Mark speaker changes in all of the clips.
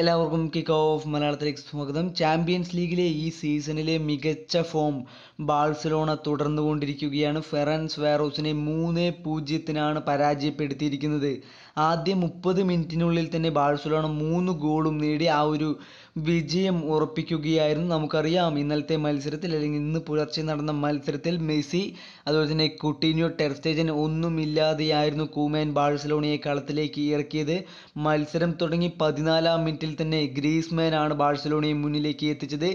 Speaker 1: എല്ലാവർക്കും kick off മലയാളത്തിലേക്ക് സ്വാഗതം ചാമ്പ്യൻസ് ലീഗിലെ ഈ സീസണിലെ മികച്ച ഫോം ബാഴ്സലോണ തുടർന്നു കൊണ്ടിരിക്കുകയാണ് ഫെറൻസ് വേറോസിനെ മൂന്ന് പൂജ്യത്തിനാണ് പരാജയപ്പെടുത്തിയിരിക്കുന്നത് ആദ്യ മുപ്പത് മിനിറ്റിനുള്ളിൽ തന്നെ ബാഴ്സലോണ മൂന്ന് ഗോളും നേടി ആ ഒരു വിജയം ഉറപ്പിക്കുകയായിരുന്നു നമുക്കറിയാം ഇന്നലത്തെ മത്സരത്തിൽ അല്ലെങ്കിൽ ഇന്ന് പുലർച്ചെ നടന്ന മത്സരത്തിൽ മെസ്സി അതുപോലെ തന്നെ കുട്ടീനിയോ ടെർസ്റ്റേജൻ ഒന്നുമില്ലാതെയായിരുന്നു കൂമേൻ ബാഴ്സലോണയെ കളത്തിലേക്ക് ഇറക്കിയത് മത്സരം തുടങ്ങി പതിനാലാം മിനിറ്റിൽ തന്നെ ഗ്രീസ്മാൻ ആണ് ബാഴ്സലോണയെ മുന്നിലേക്ക് എത്തിച്ചത്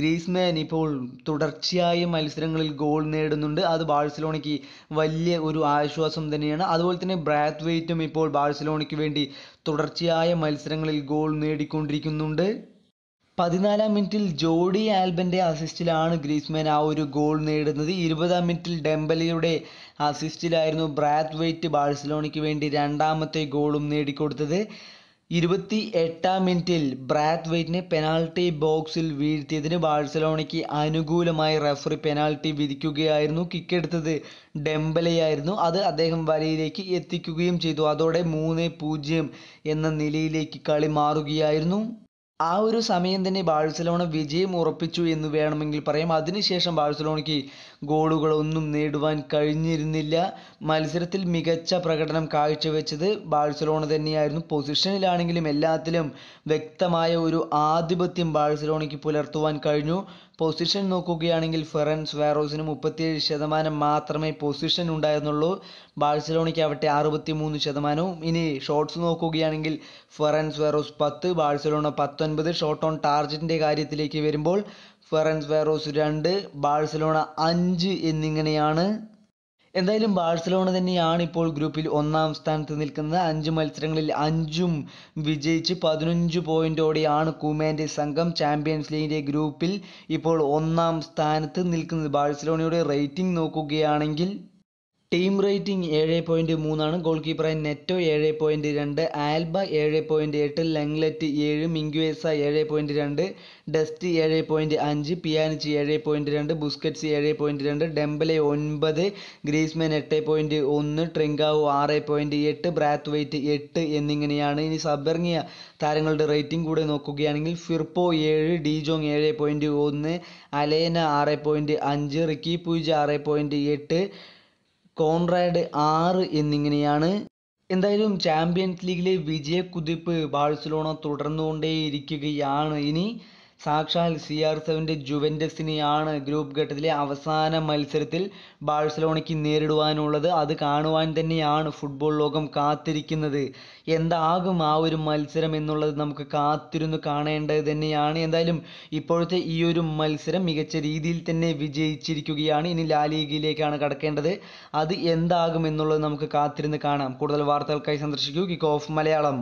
Speaker 1: ഗ്രീസ്മാൻ ഇപ്പോൾ തുടർച്ചയായ മത്സരങ്ങളിൽ ഗോൾ നേടുന്നുണ്ട് അത് ബാഴ്സലോണയ്ക്ക് വലിയ ഒരു ആശ്വാസം തന്നെയാണ് അതുപോലെ തന്നെ ബ്രാത്ത് വെയ്റ്റും ഇപ്പോൾ ബാഴ്സലോണയ്ക്ക് വേണ്ടി തുടർച്ചയായ മത്സരങ്ങളിൽ ഗോൾ നേടിക്കൊണ്ടിരിക്കുന്നുണ്ട് പതിനാലാം മിനിറ്റിൽ ജോഡി ആൽബൻ്റെ അസിസ്റ്റിലാണ് ഗ്രീസ്മാൻ ആ ഒരു ഗോൾ നേടുന്നത് ഇരുപതാം മിനിറ്റിൽ ഡെമ്പലിയുടെ അസിസ്റ്റിലായിരുന്നു ബ്രാത്ത് വെയ്റ്റ് ബാഴ്സലോണയ്ക്ക് വേണ്ടി രണ്ടാമത്തെ ഗോളും നേടിക്കൊടുത്തത് ഇരുപത്തി എട്ടാം മിനിറ്റിൽ ബ്രാത്ത് വെയ്റ്റിനെ പെനാൾട്ടി ബോക്സിൽ വീഴ്ത്തിയതിന് ബാഴ്സലോണയ്ക്ക് അനുകൂലമായി റെഫറി പെനാൾട്ടി വിധിക്കുകയായിരുന്നു കിക്കെടുത്തത് ഡെമ്പലയായിരുന്നു അത് അദ്ദേഹം വലയിലേക്ക് എത്തിക്കുകയും ചെയ്തു അതോടെ മൂന്ന് പൂജ്യം എന്ന നിലയിലേക്ക് കളി മാറുകയായിരുന്നു ആ ഒരു സമയം തന്നെ ബാഴ്സലോണ വിജയം ഉറപ്പിച്ചു എന്ന് വേണമെങ്കിൽ പറയാം അതിനുശേഷം ബാഴ്സലോണയ്ക്ക് ഗോളുകളൊന്നും നേടുവാൻ കഴിഞ്ഞിരുന്നില്ല മത്സരത്തിൽ മികച്ച പ്രകടനം കാഴ്ചവെച്ചത് ബാഴ്സലോണ തന്നെയായിരുന്നു പൊസിഷനിലാണെങ്കിലും എല്ലാത്തിലും വ്യക്തമായ ഒരു ആധിപത്യം ബാഴ്സലോണയ്ക്ക് പുലർത്തുവാൻ കഴിഞ്ഞു പൊസിഷൻ നോക്കുകയാണെങ്കിൽ ഫെറൻസ് വേറോസിന് മുപ്പത്തിയേഴ് ശതമാനം മാത്രമേ പൊസിഷൻ ഉണ്ടായിരുന്നുള്ളൂ ബാഴ്സലോണയ്ക്ക് ആവട്ടെ അറുപത്തി മൂന്ന് ശതമാനവും ഇനി ഷോട്ട്സ് നോക്കുകയാണെങ്കിൽ ഫെറൻസ് വേറോസ് പത്ത് ബാഴ്സലോണ പത്തൊൻപത് അൻപത് ഷോട്ട് ഓൺ ടാർജറ്റിൻ്റെ കാര്യത്തിലേക്ക് വരുമ്പോൾ ഫെറൻസ് വേറോസ് രണ്ട് ബാഴ്സലോണ അഞ്ച് എന്നിങ്ങനെയാണ് എന്തായാലും ബാഴ്സലോണ തന്നെയാണ് ഇപ്പോൾ ഗ്രൂപ്പിൽ ഒന്നാം സ്ഥാനത്ത് നിൽക്കുന്നത് അഞ്ച് മത്സരങ്ങളിൽ അഞ്ചും വിജയിച്ച് പതിനഞ്ച് പോയിന്റോടെയാണ് കുമേൻ്റെ സംഘം ചാമ്പ്യൻസ് ലീഗിൻ്റെ ഗ്രൂപ്പിൽ ഇപ്പോൾ ഒന്നാം സ്ഥാനത്ത് നിൽക്കുന്നത് ബാഴ്സലോണയുടെ റേറ്റിംഗ് നോക്കുകയാണെങ്കിൽ ടീം റേറ്റിംഗ് ഏഴ് പോയിന്റ് മൂന്നാണ് ഗോൾ കീപ്പറായ നെറ്റോ ഏഴ് പോയിന്റ് രണ്ട് ആൽബ ഏഴ് പോയിന്റ് എട്ട് ലംഗ്ലെറ്റ് ഏഴ് മിങ്കുവേസ ഏഴ് പോയിന്റ് രണ്ട് ഡസ്റ്റ് ഏഴ് പോയിന്റ് അഞ്ച് പിയാനിച്ച് ഏഴ് പോയിന്റ് രണ്ട് ബുസ്കറ്റ്സ് ഏഴ് പോയിന്റ് രണ്ട് ഡെംബലെ ഒൻപത് ഗ്രീസ്മാൻ എട്ട് പോയിന്റ് ഒന്ന് ട്രിങ്കാവു ആറ് പോയിന്റ് എട്ട് ബ്രാത്ത് വെയ്റ്റ് എട്ട് എന്നിങ്ങനെയാണ് ഇനി സബെർങ്ങിയ താരങ്ങളുടെ റേറ്റിംഗ് കൂടെ നോക്കുകയാണെങ്കിൽ ഫിർപ്പോ ഏഴ് ഡിജോങ് ഏഴ് പോയിന്റ് ഒന്ന് അലേന ആറ് പോയിന്റ് അഞ്ച് റിക്കി പൂജ ആറ് പോയിന്റ് എട്ട് കോൺറാഡ് ആറ് എന്നിങ്ങനെയാണ് എന്തായാലും ചാമ്പ്യൻസ് ലീഗിലെ വിജയക്കുതിപ്പ് ബാഴ്സലോണ തുടർന്നുകൊണ്ടേയിരിക്കുകയാണ് ഇനി സാക്ഷാൽ സി ആർ സെവൻ്റെ ജുവൻറ്റസിനെയാണ് ഗ്രൂപ്പ് ഘട്ടത്തിലെ അവസാന മത്സരത്തിൽ ബാഴ്സലോണയ്ക്ക് നേരിടുവാനുള്ളത് അത് കാണുവാൻ തന്നെയാണ് ഫുട്ബോൾ ലോകം കാത്തിരിക്കുന്നത് എന്താകും ആ ഒരു മത്സരം എന്നുള്ളത് നമുക്ക് കാത്തിരുന്നു കാണേണ്ടത് തന്നെയാണ് എന്തായാലും ഇപ്പോഴത്തെ ഈ ഒരു മത്സരം മികച്ച രീതിയിൽ തന്നെ വിജയിച്ചിരിക്കുകയാണ് ഇനി ലാലീഗിലേക്കാണ് കടക്കേണ്ടത് അത് എന്താകും എന്നുള്ളത് നമുക്ക് കാത്തിരുന്ന് കാണാം കൂടുതൽ വാർത്തകൾക്കായി സന്ദർശിക്കൂ കിക്ക് ഓഫ് മലയാളം